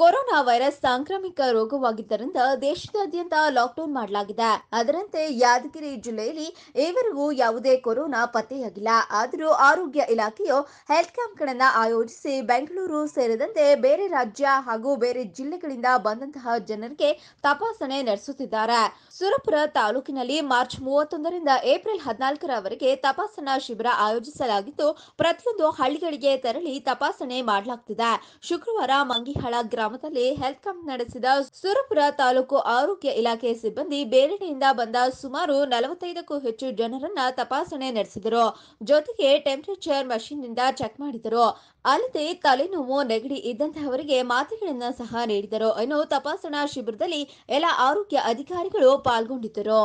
corona virus ಸಾಂಕ್ರಾಮಿಕ ರೋಗವಾಗಿದ್ದರಿಂದ ದೇಶದಾದ್ಯಂತ lockdown ಮಾಡಲಾಗಿದೆ ಅದರಂತೆ ಯಾದಗಿರಿ ಜಿಲ್ಲೆಯಲ್ಲಿ ಈವರೆಗೂ ಯಾವುದೇ ಕೊರೋನಾ ಪತ್ತೆಯಾಗಿಲ್ಲ ಆದರೂ ಆರೋಗ್ಯ ಇಲಾಖೆಯು ಹೆಲ್ತ್ ಕ್ಯಾಂಪ್ಗಳನ್ನು ಆಯೋಜಿಸಿ ಬೆಂಗಳೂರು ಸೇರಿದಂತೆ ಬೇರೆ ರಾಜ್ಯ ಹಾಗೂ ಬೇರೆ ಜಿಲ್ಲೆಗಳಿಂದ ಬಂದಂತಹ ಜನರಿಗೆ ತಪಾಸಣೆ ನಡೆಸುತ್ತಿದ್ದಾರೆ ಸುರಪುರ ತಾಲೂಕಿನಲ್ಲಿ ಮಾರ್ಚ್ ಮೂವತ್ತೊಂದರಿಂದ ಏಪ್ರಿಲ್ ಹದಿನಾಲ್ಕರವರೆಗೆ ತಪಾಸಣಾ ಶಿಬಿರ ಆಯೋಜಿಸಲಾಗಿದ್ದು ಪ್ರತಿಯೊಂದು ಹಳ್ಳಿಗಳಿಗೆ ತೆರಳಿ ತಪಾಸಣೆ ಮಾಡಲಾಗುತ್ತಿದೆ ಶುಕ್ರವಾರ ಮಂಗಿಹಾಳ ಗ್ರಾಮ ಗ್ರಾಮದಲ್ಲಿ ಹೆಲ್ತ್ ಕ್ಯಾಂಪ್ ನಡೆಸಿದ ಸುರಪುರ ತಾಲೂಕು ಆರೋಗ್ಯ ಇಲಾಖೆ ಸಿಬ್ಬಂದಿ ಬೇರೆಡೆಯಿಂದ ಬಂದ ಸುಮಾರು ನಲವತ್ತೈದಕ್ಕೂ ಹೆಚ್ಚು ಜನರನ್ನ ತಪಾಸಣೆ ನಡೆಸಿದರು ಜೊತೆಗೆ ಟೆಂಪರೇಚರ್ ಮಷೀನ್ ನಿಂದ ಚೆಕ್ ಮಾಡಿದರು ಅಲ್ಲದೆ ತಲೆನೋವು ನೆಗಡಿ ಇದ್ದಂತಹವರಿಗೆ ಮಾತ್ರೆಗಳನ್ನ ಸಹ ನೀಡಿದರು ಇನ್ನು ತಪಾಸಣಾ ಶಿಬಿರದಲ್ಲಿ ಎಲ್ಲ ಆರೋಗ್ಯ ಅಧಿಕಾರಿಗಳು ಪಾಲ್ಗೊಂಡಿದ್ದರು